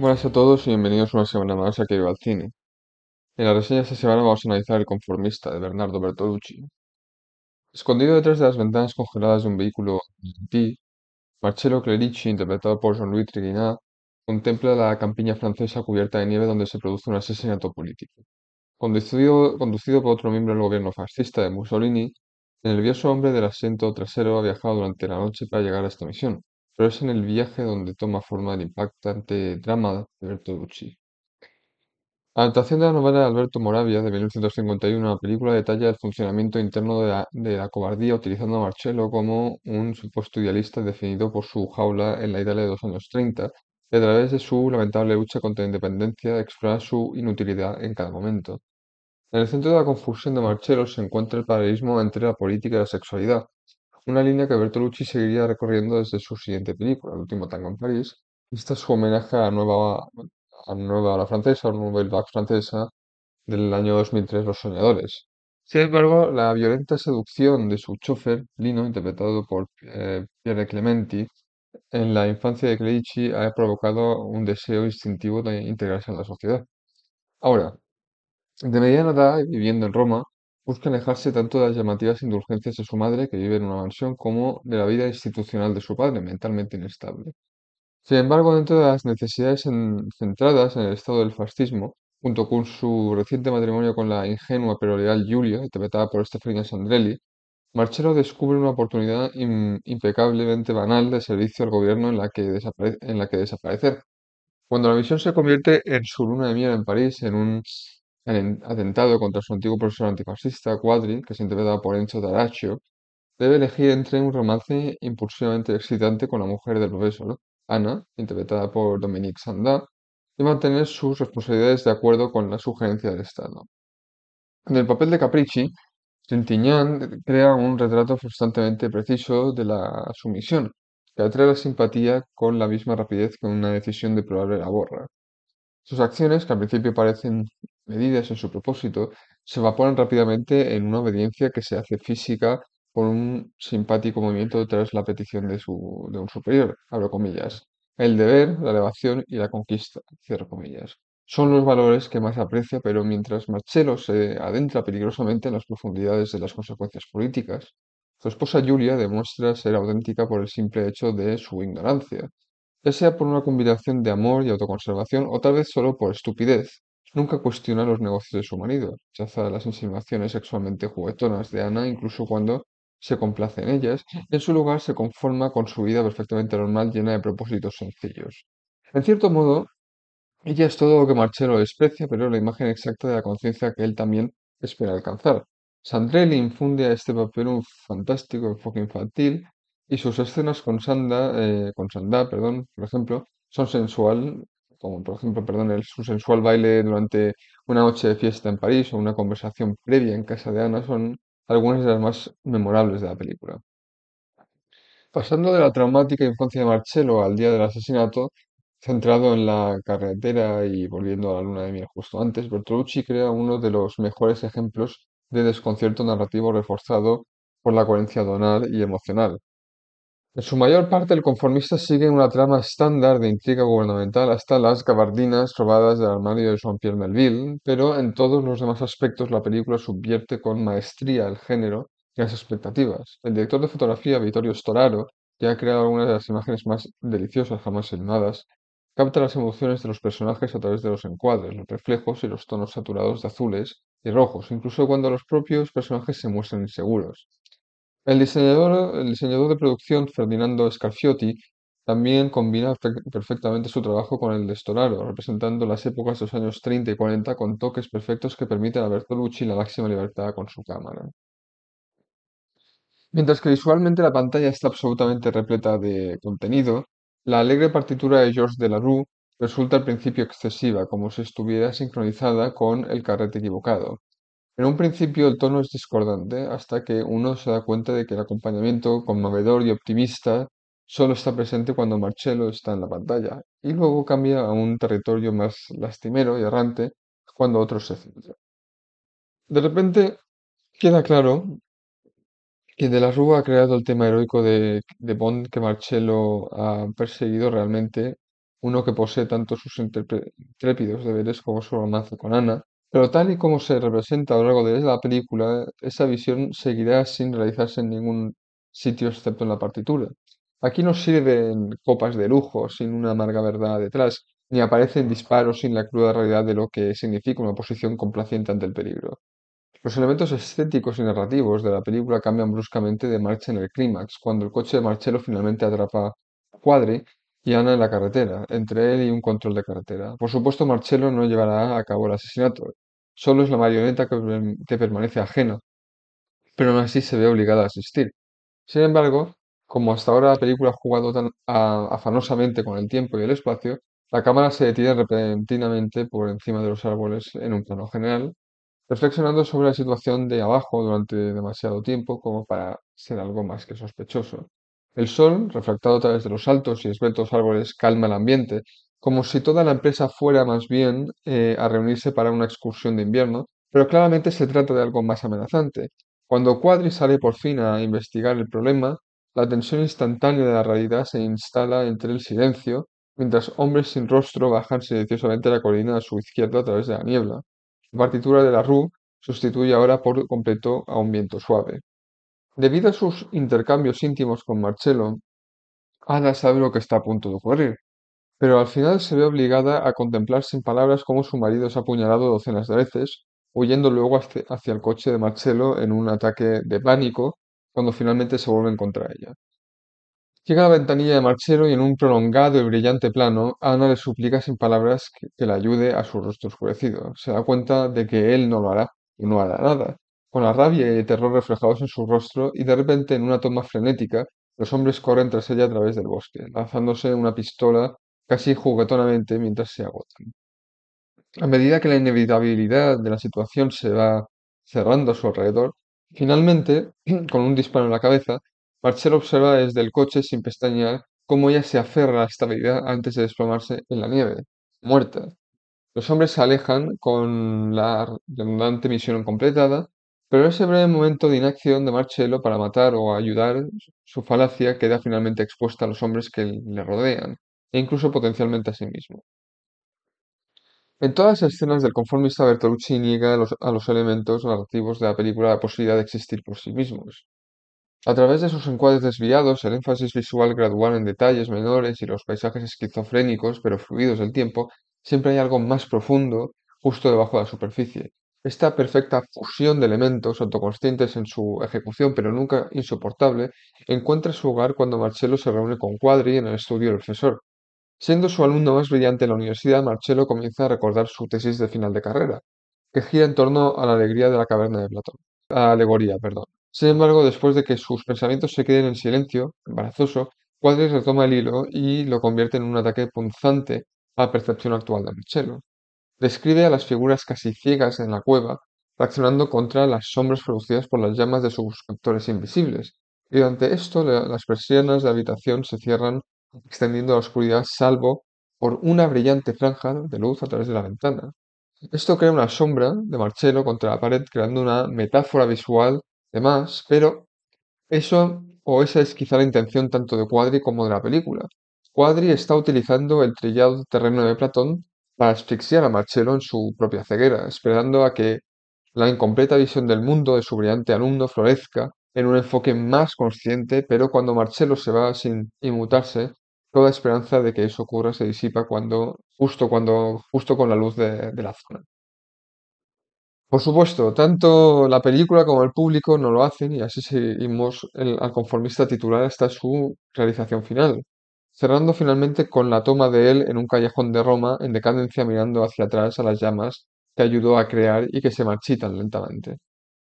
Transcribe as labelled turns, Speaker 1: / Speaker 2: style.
Speaker 1: Buenas a todos y bienvenidos una semana más a Quiero al Cine. En la reseña de esta semana vamos a analizar El conformista de Bernardo Bertolucci. Escondido detrás de las ventanas congeladas de un vehículo Marcelo Marcello Clerici, interpretado por Jean-Louis Triguinat, contempla la campiña francesa cubierta de nieve donde se produce un asesinato político. Conducido, conducido por otro miembro del gobierno fascista de Mussolini, el nervioso hombre del asiento trasero ha viajado durante la noche para llegar a esta misión. Pero es en el viaje donde toma forma el impactante drama de Bertolucci. Adaptación de la novela de Alberto Moravia de 1951, la película detalla el funcionamiento interno de la, cobardía utilizando a Marcello como un supuesto idealista definido por su jaula en la Italia de los años 30 y a través de su lamentable lucha contra la independencia explora su inutilidad en cada momento. En el centro de la confusión de Marcello se encuentra el paralelismo entre la política y la sexualidad, una línea que Bertolucci seguiría recorriendo desde su siguiente película, El último tango en París. Esta es su homenaje a Nueva, a Nueva Ola Francesa, o nueva Vague Francesa, del año 2003, Los Soñadores. Sin embargo, la violenta seducción de su chofer, Lino, interpretado por eh, Pierre Clementi, en la infancia de Clerici ha provocado un deseo instintivo de integrarse en la sociedad. Ahora, de mediana edad, y viviendo en Roma, Busca alejarse tanto de las llamativas indulgencias de su madre, que vive en una mansión, como de la vida institucional de su padre, mentalmente inestable. Sin embargo, dentro de las necesidades centradas en el estado del fascismo, junto con su reciente matrimonio con la ingenua pero leal Julia, interpretada por Stefania Sandrelli, Marchero descubre una oportunidad impecablemente banal de servicio al gobierno en la que en la que desaparecer. Cuando la misión se convierte en su luna de miel en París, en un el atentado contra su antiguo profesor antifascista, Quadri, que se interpretaba por Enzo D'Araccio, debe elegir entre un romance impulsivamente excitante con la mujer del profesor, Ana, interpretada por Dominique Sandá, y mantener sus responsabilidades de acuerdo con la sugerencia del Estado. En el papel de Capricci, Trintignant crea un retrato constantemente preciso de la sumisión, que atrae la simpatía con la misma rapidez que una decisión de probable la borra. Sus acciones, que al principio parecen medidas, en su propósito, se evaporan rápidamente en una obediencia que se hace física por un simpático movimiento tras la petición de, su, un superior, abro comillas. El deber, la elevación y la conquista, cierro comillas. Son los valores que más aprecia, pero mientras Marcelo se adentra peligrosamente en las profundidades de las consecuencias políticas, su esposa Julia demuestra ser auténtica por el simple hecho de su ignorancia, ya sea por una combinación de amor y autoconservación o tal vez solo por estupidez, Nunca cuestiona los negocios de su marido, rechaza las insinuaciones sexualmente juguetonas de Ana, incluso cuando se complace en ellas, y en su lugar se conforma con su vida perfectamente normal llena de propósitos sencillos. En cierto modo, ella es todo lo que marchero desprecia, pero es la imagen exacta de la conciencia que él también espera alcanzar. Sandrelli infunde a este papel un fantástico enfoque infantil y sus escenas con Sanda, eh, con Sanda, perdón, por ejemplo, son sensual, como por ejemplo, perdón, el, su sensual baile durante una noche de fiesta en París o una conversación previa en casa de Ana son algunas de las más memorables de la película. Pasando de la traumática infancia de Marcello al día del asesinato, centrado en la carretera y volviendo a la luna de miel justo antes, Bertolucci crea uno de los mejores ejemplos de desconcierto narrativo reforzado por la coherencia donal y emocional, en su mayor parte, el conformista sigue una trama estándar de intriga gubernamental hasta las gabardinas robadas del armario de Jean-Pierre Melville, pero en todos los demás aspectos la película subvierte con maestría el género y las expectativas. El director de fotografía, Vittorio Storaro, que ha creado algunas de las imágenes más deliciosas jamás filmadas, capta las emociones de los personajes a través de los encuadres, los reflejos y los tonos saturados de azules y rojos, incluso cuando los propios personajes se muestran inseguros. El diseñador, de producción Ferdinando Scarfiotti también combina perfectamente su trabajo con el de Storaro, representando las épocas de los años 30 y 40 con toques perfectos que permiten a Bertolucci la máxima libertad con su cámara. Mientras que visualmente la pantalla está absolutamente repleta de contenido, la alegre partitura de Georges Delarue resulta al principio excesiva, como si estuviera sincronizada con el carrete equivocado. En un principio el tono es discordante hasta que uno se da cuenta de que el acompañamiento conmovedor y optimista solo está presente cuando Marcelo está en la pantalla y luego cambia a un territorio más lastimero y errante cuando otros se centra. De repente queda claro que De la Rúa ha creado el tema heroico de, de Bond que Marcello ha perseguido realmente, uno que posee tanto sus intrépidos deberes como su romance con Ana, pero tal y como se representa a lo largo de la película, esa visión seguirá sin realizarse en ningún sitio excepto en la partitura. Aquí no sirven copas de lujo sin una amarga verdad detrás, ni aparecen disparos sin la cruda realidad de lo que significa una posición complaciente ante el peligro. Los elementos estéticos y narrativos de la película cambian bruscamente de marcha en el clímax, cuando el coche de Marcello finalmente atrapa a y Ana en la carretera, entre él y un control de carretera. Por supuesto, Marcelo no llevará a cabo el asesinato, solo es la marioneta que, permanece ajena, pero aún así se ve obligada a asistir. Sin embargo, como hasta ahora la película ha jugado tan afanosamente con el tiempo y el espacio, la cámara se detiene repentinamente por encima de los árboles en un plano general, reflexionando sobre la situación de abajo durante demasiado tiempo como para ser algo más que sospechoso. El sol, refractado a través de los altos y esbeltos árboles, calma el ambiente, como si toda la empresa fuera más bien eh, a reunirse para una excursión de invierno, pero claramente se trata de algo más amenazante. Cuando Quadri sale por fin a investigar el problema, la tensión instantánea de la realidad se instala entre el silencio, mientras hombres sin rostro bajan silenciosamente la colina a su izquierda a través de la niebla. La partitura de la Rue sustituye ahora por completo a un viento suave. Debido a sus intercambios íntimos con Marcelo, Ana sabe lo que está a punto de ocurrir, pero al final se ve obligada a contemplar sin palabras cómo su marido ha apuñalado docenas de veces, huyendo luego hacia el coche de Marcelo en un ataque de pánico cuando finalmente se vuelven contra ella. Llega a la ventanilla de Marcelo y en un prolongado y brillante plano, Ana le suplica sin palabras que, que, le ayude a su rostro oscurecido. Se da cuenta de que él no lo hará y no hará nada, con la rabia y el terror reflejados en su rostro, y de repente, en una toma frenética, los hombres corren tras ella a través del bosque, lanzándose una pistola casi juguetonamente mientras se agotan. A medida que la inevitabilidad de la situación se va cerrando a su alrededor, finalmente, con un disparo en la cabeza, Marcel observa desde el coche sin pestañear cómo ella se aferra a la estabilidad antes de desplomarse en la nieve, muerta. Los hombres se alejan con la redundante misión completada pero ese breve momento de inacción de Marcello para matar o ayudar su falacia queda finalmente expuesta a los hombres que le rodean, e incluso potencialmente a sí mismo. En todas las escenas del conformista Bertolucci niega los, a los, elementos narrativos de la película la posibilidad de existir por sí mismos. A través de sus encuadres desviados, el énfasis visual gradual en detalles menores y los paisajes esquizofrénicos pero fluidos del tiempo, siempre hay algo más profundo justo debajo de la superficie, esta perfecta fusión de elementos autoconscientes en su ejecución, pero nunca insoportable, encuentra su hogar cuando Marcello se reúne con Quadri en el estudio del profesor. Siendo su alumno más brillante en la universidad, Marcello comienza a recordar su tesis de final de carrera, que gira en torno a la alegría de la caverna de Platón. alegoría, perdón. Sin embargo, después de que sus pensamientos se queden en silencio, embarazoso, Quadri retoma el hilo y lo convierte en un ataque punzante a la percepción actual de Marcello. Describe a las figuras casi ciegas en la cueva, reaccionando contra las sombras producidas por las llamas de sus actores invisibles, y durante esto las persianas de habitación se cierran extendiendo la oscuridad salvo por una brillante franja de luz a través de la ventana. Esto crea una sombra de Marcello contra la pared, creando una metáfora visual de más, pero eso o esa es quizá la intención tanto de Cuadri como de la película. Cuadri está utilizando el trillado terreno de Platón para asfixiar a Marcelo en su propia ceguera, esperando a que la incompleta visión del mundo de su brillante alumno florezca en un enfoque más consciente, pero cuando Marcelo se va sin inmutarse, toda esperanza de que eso ocurra se disipa cuando, justo, cuando, justo con la luz de, la zona. Por supuesto, tanto la película como el público no lo hacen y así seguimos al conformista titular hasta su realización final cerrando finalmente con la toma de él en un callejón de Roma en decadencia mirando hacia atrás a las llamas que ayudó a crear y que se marchitan lentamente.